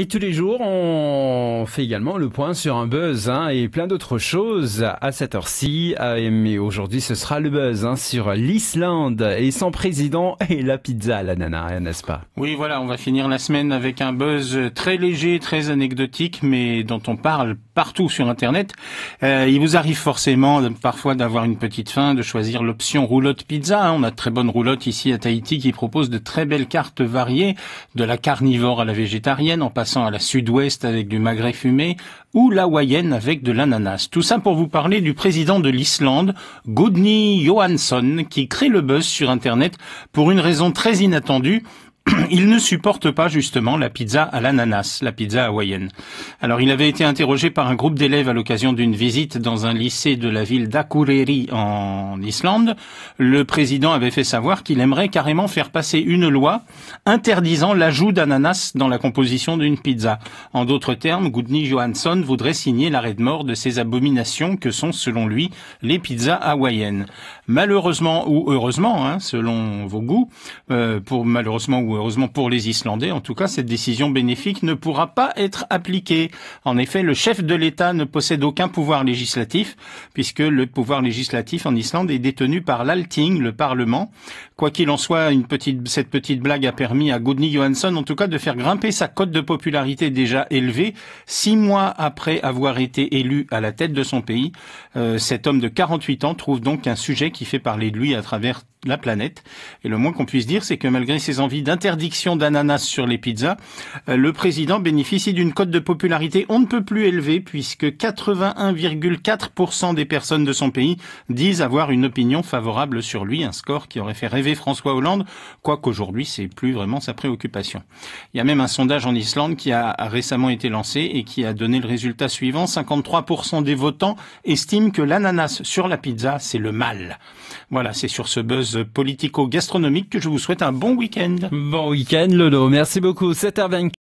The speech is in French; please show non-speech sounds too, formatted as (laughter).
Et tous les jours, on fait également le point sur un buzz hein, et plein d'autres choses à cette heure-ci. Ah, mais aujourd'hui, ce sera le buzz hein, sur l'Islande et son président (laughs) et la pizza à nana, hein, n'est-ce pas Oui, voilà, on va finir la semaine avec un buzz très léger, très anecdotique, mais dont on parle partout sur Internet. Euh, il vous arrive forcément parfois d'avoir une petite faim, de choisir l'option roulotte pizza. On a de très bonnes roulottes ici à Tahiti qui propose de très belles cartes variées, de la carnivore à la végétarienne, en à la sud-ouest avec du magret fumé, ou l'hawaïenne avec de l'ananas. Tout ça pour vous parler du président de l'Islande, Gudni Johansson, qui crée le buzz sur Internet pour une raison très inattendue. (clears throat) il ne supporte pas justement la pizza à l'ananas, la pizza hawaïenne. Alors il avait été interrogé par un groupe d'élèves à l'occasion d'une visite dans un lycée de la ville d'Akureyri en Islande. Le président avait fait savoir qu'il aimerait carrément faire passer une loi interdisant l'ajout d'ananas dans la composition d'une pizza. En d'autres termes, Gudni Johansson voudrait signer l'arrêt de mort de ces abominations que sont selon lui les pizzas hawaïennes. Malheureusement ou heureusement, hein, selon vos goûts, euh, pour malheureusement ou heureusement pour les Islandais, en tout cas, cette décision bénéfique ne pourra pas être appliquée. En effet, le chef de l'État ne possède aucun pouvoir législatif, puisque le pouvoir législatif en Islande est détenu par l'Alting, le Parlement. Quoi qu'il en soit, une petite, cette petite blague a permis à Gudni Johansson, en tout cas, de faire grimper sa cote de popularité déjà élevée, six mois après avoir été élu à la tête de son pays. Euh, cet homme de 48 ans trouve donc un sujet qui fait parler de lui à travers la planète. Et le moins qu'on puisse dire, c'est que malgré ses envies d'interdiction d'ananas sur les pizzas, euh, le président bénéficie d'une cote de popularité on ne peut plus élevée puisque 81,4% des personnes de son pays disent avoir une opinion favorable sur lui, un score qui aurait fait rêver François Hollande, quoiqu'aujourd'hui c'est plus vraiment sa préoccupation. Il y a même un sondage en Islande qui a récemment été lancé et qui a donné le résultat suivant. 53% des votants estiment que l'ananas sur la pizza c'est le mal. Voilà, c'est sur ce buzz politico-gastronomique que je vous souhaite un bon week-end. Bon week-end Lolo, merci beaucoup. 7 h 20